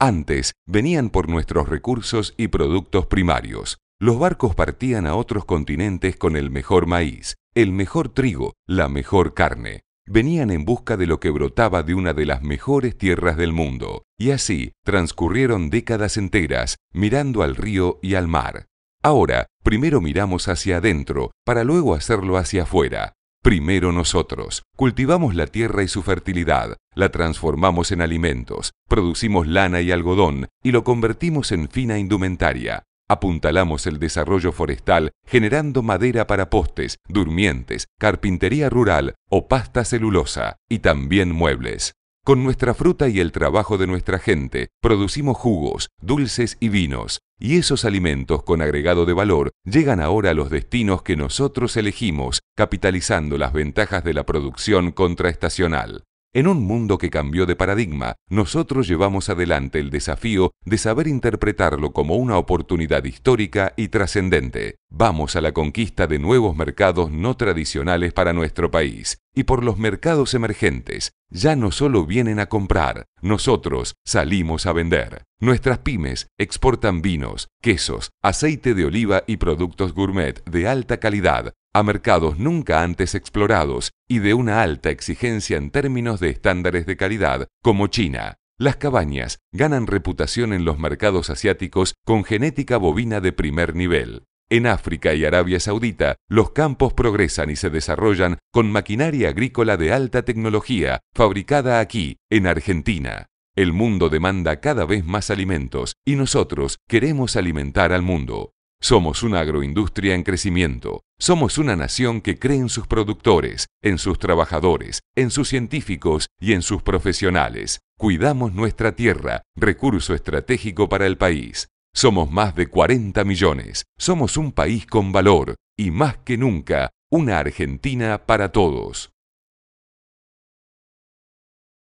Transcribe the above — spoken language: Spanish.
Antes venían por nuestros recursos y productos primarios. Los barcos partían a otros continentes con el mejor maíz, el mejor trigo, la mejor carne. Venían en busca de lo que brotaba de una de las mejores tierras del mundo. Y así transcurrieron décadas enteras, mirando al río y al mar. Ahora, primero miramos hacia adentro, para luego hacerlo hacia afuera. Primero nosotros. Cultivamos la tierra y su fertilidad, la transformamos en alimentos, producimos lana y algodón y lo convertimos en fina indumentaria. Apuntalamos el desarrollo forestal generando madera para postes, durmientes, carpintería rural o pasta celulosa y también muebles. Con nuestra fruta y el trabajo de nuestra gente, producimos jugos, dulces y vinos, y esos alimentos con agregado de valor llegan ahora a los destinos que nosotros elegimos, capitalizando las ventajas de la producción contraestacional. En un mundo que cambió de paradigma, nosotros llevamos adelante el desafío de saber interpretarlo como una oportunidad histórica y trascendente. Vamos a la conquista de nuevos mercados no tradicionales para nuestro país y por los mercados emergentes. Ya no solo vienen a comprar, nosotros salimos a vender. Nuestras pymes exportan vinos, quesos, aceite de oliva y productos gourmet de alta calidad a mercados nunca antes explorados y de una alta exigencia en términos de estándares de calidad, como China. Las cabañas ganan reputación en los mercados asiáticos con genética bovina de primer nivel. En África y Arabia Saudita, los campos progresan y se desarrollan con maquinaria agrícola de alta tecnología, fabricada aquí, en Argentina. El mundo demanda cada vez más alimentos y nosotros queremos alimentar al mundo. Somos una agroindustria en crecimiento. Somos una nación que cree en sus productores, en sus trabajadores, en sus científicos y en sus profesionales. Cuidamos nuestra tierra, recurso estratégico para el país. Somos más de 40 millones. Somos un país con valor y más que nunca, una Argentina para todos.